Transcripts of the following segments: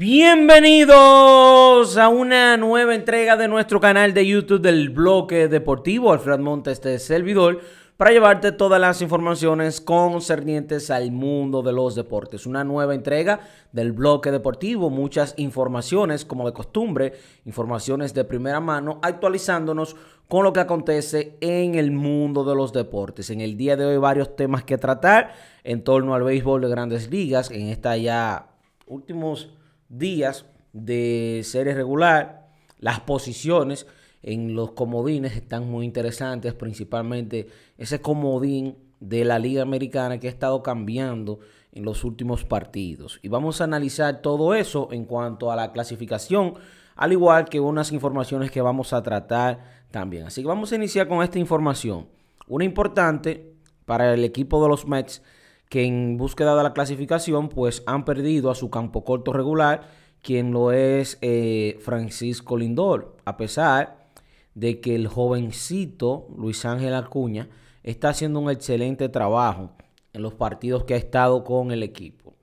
Bienvenidos a una nueva entrega de nuestro canal de YouTube del bloque deportivo. Alfred Montes, este servidor, para llevarte todas las informaciones concernientes al mundo de los deportes. Una nueva entrega del bloque deportivo, muchas informaciones como de costumbre, informaciones de primera mano, actualizándonos con lo que acontece en el mundo de los deportes. En el día de hoy varios temas que tratar en torno al béisbol de grandes ligas, en esta ya últimos días de serie regular. Las posiciones en los comodines están muy interesantes, principalmente ese comodín de la Liga Americana que ha estado cambiando en los últimos partidos. Y vamos a analizar todo eso en cuanto a la clasificación, al igual que unas informaciones que vamos a tratar también. Así que vamos a iniciar con esta información. Una importante para el equipo de los Mets que en búsqueda de la clasificación pues han perdido a su campo corto regular, quien lo es eh, Francisco Lindor, a pesar de que el jovencito Luis Ángel Acuña está haciendo un excelente trabajo en los partidos que ha estado con el equipo.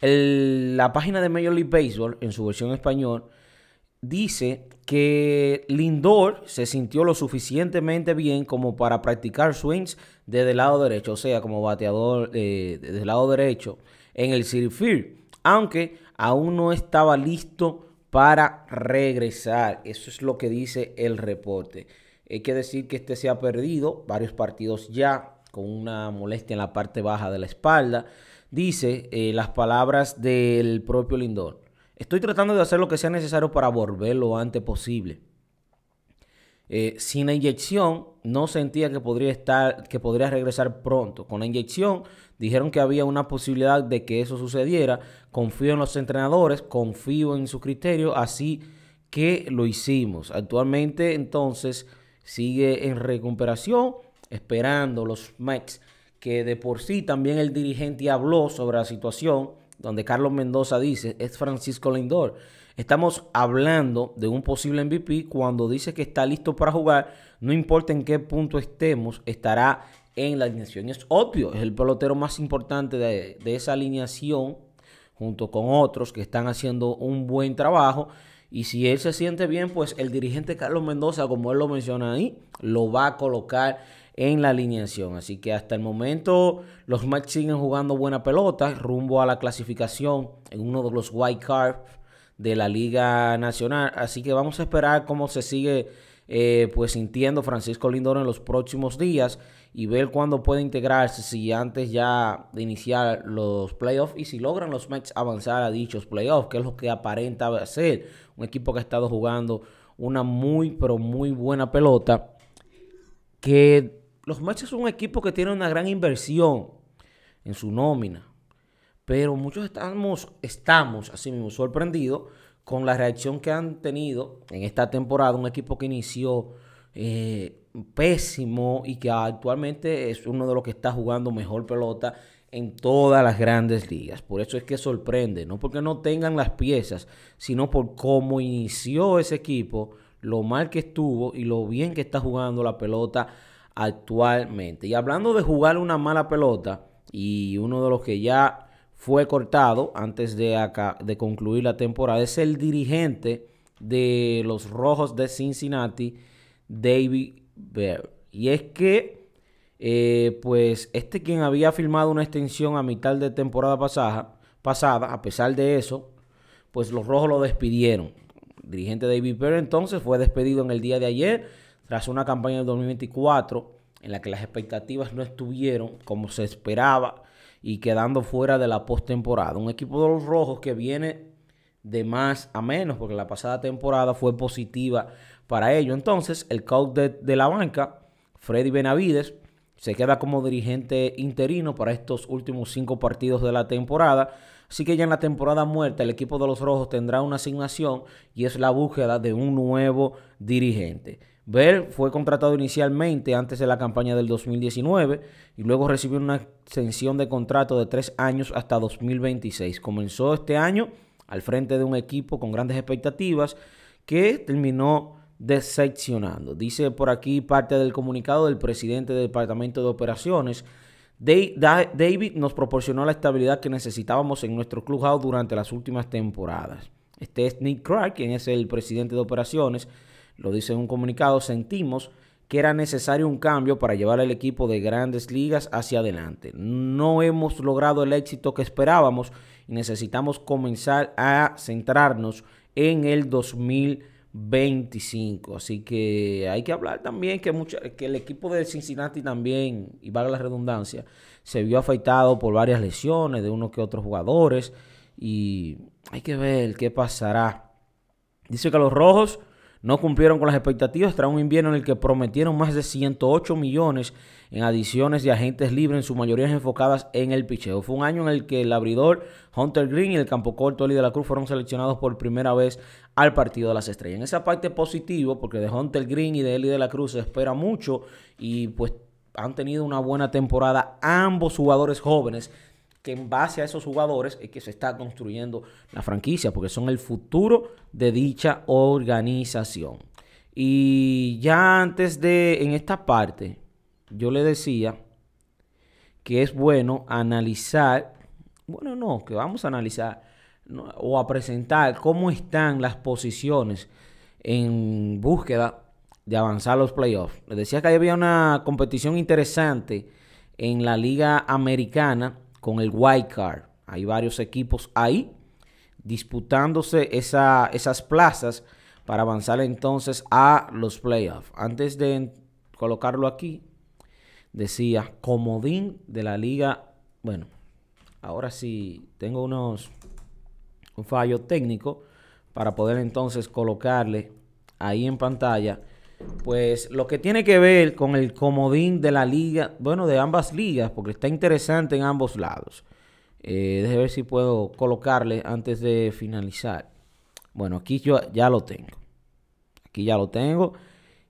la página de Major League Baseball, en su versión español, dice que Lindor se sintió lo suficientemente bien como para practicar swings desde el lado derecho, o sea, como bateador eh, desde el lado derecho en el City aunque aún no estaba listo para regresar. Eso es lo que dice el reporte. Hay que decir que este se ha perdido varios partidos ya con una molestia en la parte baja de la espalda. Dice eh, las palabras del propio Lindor. Estoy tratando de hacer lo que sea necesario para volver lo antes posible. Eh, sin la inyección, no sentía que podría estar, que podría regresar pronto. Con la inyección, dijeron que había una posibilidad de que eso sucediera. Confío en los entrenadores, confío en su criterio, así que lo hicimos. Actualmente, entonces, sigue en recuperación, esperando los max. que de por sí también el dirigente habló sobre la situación donde Carlos Mendoza dice, es Francisco Lindor. Estamos hablando de un posible MVP cuando dice que está listo para jugar, no importa en qué punto estemos, estará en la alineación. Es obvio, es el pelotero más importante de, de esa alineación, junto con otros que están haciendo un buen trabajo. Y si él se siente bien, pues el dirigente Carlos Mendoza, como él lo menciona ahí, lo va a colocar en la alineación. Así que hasta el momento los Mets siguen jugando buena pelota rumbo a la clasificación en uno de los white cards de la Liga Nacional. Así que vamos a esperar cómo se sigue eh, pues sintiendo Francisco Lindor en los próximos días y ver cuándo puede integrarse, si antes ya de iniciar los playoffs y si logran los Mets avanzar a dichos playoffs, que es lo que aparenta ser un equipo que ha estado jugando una muy, pero muy buena pelota, que los Machos son un equipo que tiene una gran inversión en su nómina. Pero muchos estamos, estamos así mismo, sorprendidos con la reacción que han tenido en esta temporada. Un equipo que inició eh, pésimo y que actualmente es uno de los que está jugando mejor pelota en todas las grandes ligas. Por eso es que sorprende, no porque no tengan las piezas, sino por cómo inició ese equipo, lo mal que estuvo y lo bien que está jugando la pelota actualmente. Y hablando de jugar una mala pelota, y uno de los que ya fue cortado antes de, acá, de concluir la temporada, es el dirigente de los Rojos de Cincinnati, David Bear. Y es que, eh, pues, este quien había firmado una extensión a mitad de temporada pasada, pasada, a pesar de eso, pues los Rojos lo despidieron. dirigente David Bear entonces fue despedido en el día de ayer tras una campaña del 2024 en la que las expectativas no estuvieron como se esperaba y quedando fuera de la postemporada. Un equipo de los rojos que viene de más a menos, porque la pasada temporada fue positiva para ello. Entonces, el coach de, de, la banca, Freddy Benavides, se queda como dirigente interino para estos últimos cinco partidos de la temporada. Así que ya en la temporada muerta el equipo de los Rojos tendrá una asignación y es la búsqueda de un nuevo dirigente. Bell fue contratado inicialmente antes de la campaña del 2019 y luego recibió una extensión de contrato de tres años hasta 2026. Comenzó este año al frente de un equipo con grandes expectativas que terminó decepcionando. Dice por aquí parte del comunicado del presidente del Departamento de Operaciones. David nos proporcionó la estabilidad que necesitábamos en nuestro clubhouse durante las últimas temporadas. Este es Nick Clark, quien es el presidente de operaciones lo dice en un comunicado, sentimos que era necesario un cambio para llevar al equipo de grandes ligas hacia adelante. No hemos logrado el éxito que esperábamos y necesitamos comenzar a centrarnos en el 2025. Así que hay que hablar también que, que el equipo de Cincinnati también, y valga la redundancia, se vio afeitado por varias lesiones de unos que otros jugadores y hay que ver qué pasará. Dice que los rojos no cumplieron con las expectativas tras un invierno en el que prometieron más de 108 millones en adiciones de agentes libres, en su mayoría enfocadas en el picheo. Fue un año en el que el abridor Hunter Green y el campo corto Eli de la Cruz fueron seleccionados por primera vez al partido de las estrellas. En esa parte positivo, porque de Hunter Green y de Eli de la Cruz se espera mucho y pues han tenido una buena temporada ambos jugadores jóvenes que en base a esos jugadores es que se está construyendo la franquicia, porque son el futuro de dicha organización. Y ya antes de, en esta parte, yo le decía que es bueno analizar, bueno, no, que vamos a analizar o a presentar cómo están las posiciones en búsqueda de avanzar los playoffs. Le decía que había una competición interesante en la liga americana con el wild card. Hay varios equipos ahí disputándose esa, esas plazas para avanzar entonces a los playoffs. Antes de colocarlo aquí, decía comodín de la liga. Bueno, ahora sí tengo unos un fallo técnico para poder entonces colocarle ahí en pantalla pues lo que tiene que ver con el comodín de la liga, bueno, de ambas ligas, porque está interesante en ambos lados. Eh, ver si puedo colocarle antes de finalizar. Bueno, aquí yo ya lo tengo. Aquí ya lo tengo.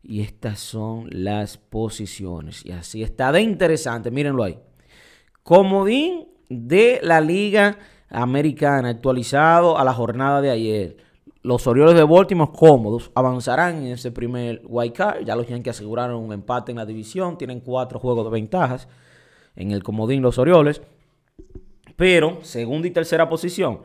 Y estas son las posiciones. Y así está de interesante. Mírenlo ahí. Comodín de la Liga Americana, actualizado a la jornada de ayer. Los Orioles de Baltimore cómodos avanzarán en ese primer wild card. Ya los Yankees aseguraron un empate en la división. Tienen cuatro juegos de ventajas en el comodín los Orioles. Pero segunda y tercera posición,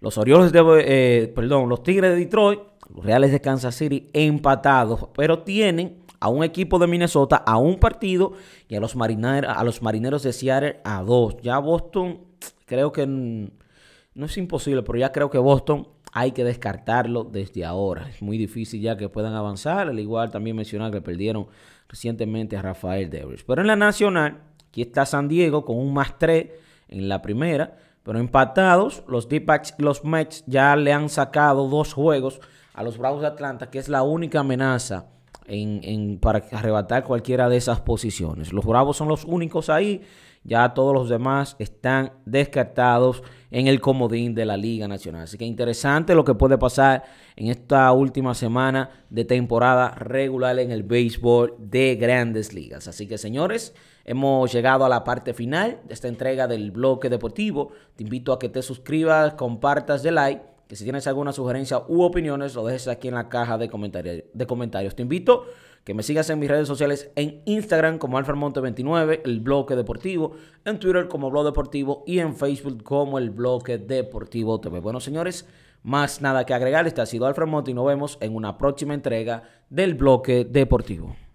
los Orioles de, eh, perdón, los Tigres de Detroit, los Reales de Kansas City empatados, pero tienen a un equipo de Minnesota a un partido y a los Marineros de Seattle a dos. Ya Boston creo que no es imposible, pero ya creo que Boston hay que descartarlo desde ahora. Es muy difícil ya que puedan avanzar, al igual también mencionar que perdieron recientemente a Rafael Devers. Pero en la nacional, aquí está San Diego con un más 3 en la primera, pero empatados, los d los Mets ya le han sacado dos juegos a los Bravos de Atlanta, que es la única amenaza en, para arrebatar cualquiera de esas posiciones. Los Bravos son los únicos ahí, ya todos los demás están descartados en el comodín de la Liga Nacional. Así que interesante lo que puede pasar en esta última semana de temporada regular en el béisbol de grandes ligas. Así que señores, hemos llegado a la parte final de esta entrega del bloque deportivo. Te invito a que te suscribas, compartas de like que si tienes alguna sugerencia u opiniones, lo dejes aquí en la caja de, comentarios. Te invito que me sigas en mis redes sociales en Instagram como alfermonte 29 el bloque deportivo, en Twitter como Blog Deportivo y en Facebook como el bloque deportivo TV. Bueno, señores, más nada que agregar. Este ha sido Alfred y nos vemos en una próxima entrega del bloque deportivo.